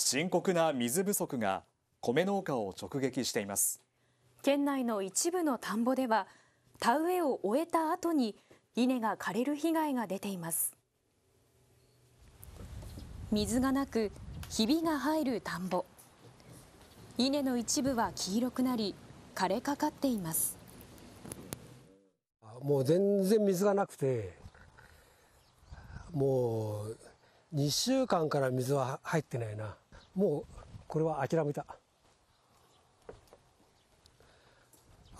深刻な水不足が米農家を直撃しています県内の一部の田んぼでは田植えを終えた後に稲が枯れる被害が出ています水がなくひびが入る田んぼ稲の一部は黄色くなり枯れかかっていますもう全然水がなくてもう2週間から水は入ってないな。もうこれは諦めた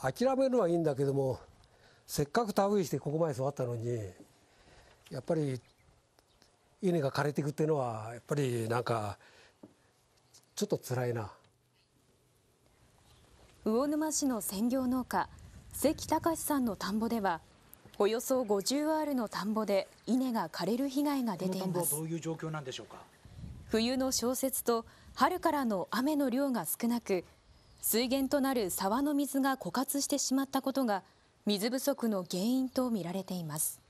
諦めるのはいいんだけどもせっかく田植えしてここまで育ったのにやっぱり稲が枯れていくっていうのはやっぱりなんかちょっとらいな魚沼市の専業農家関隆さんの田んぼではおよそ50アールの田んぼで稲が枯れる被害が出ていますどういう状況なんでしょうか冬の小雪と春からの雨の量が少なく水源となる沢の水が枯渇してしまったことが水不足の原因とみられています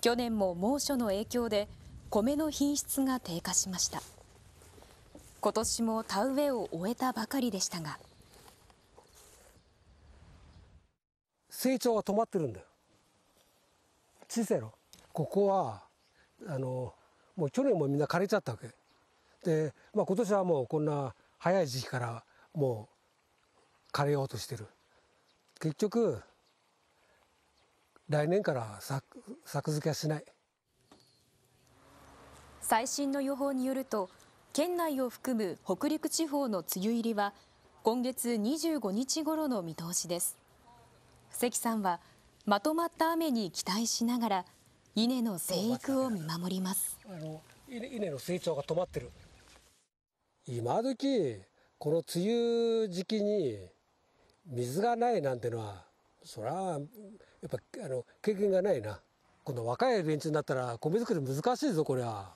去年も猛暑の影響で米の品質が低下しました今年も田植えを終えたばかりでしたが成長は止まってるんだよ小さいのここはあのもう去年もみんな枯れちゃったわけ。で、まあ今年はもうこんな早い時期からもう枯れようとしてる。結局、来年から作作付けはしない。最新の予報によると、県内を含む北陸地方の梅雨入りは今月25日頃の見通しです関さんはまとまった雨に期待しながら稲の生育を見守ります稲の成長が止まってる今時この梅雨時期に水がないなんてのはそりゃやっぱあの経験がないなこの若い連中になったら米作り難しいぞこりゃ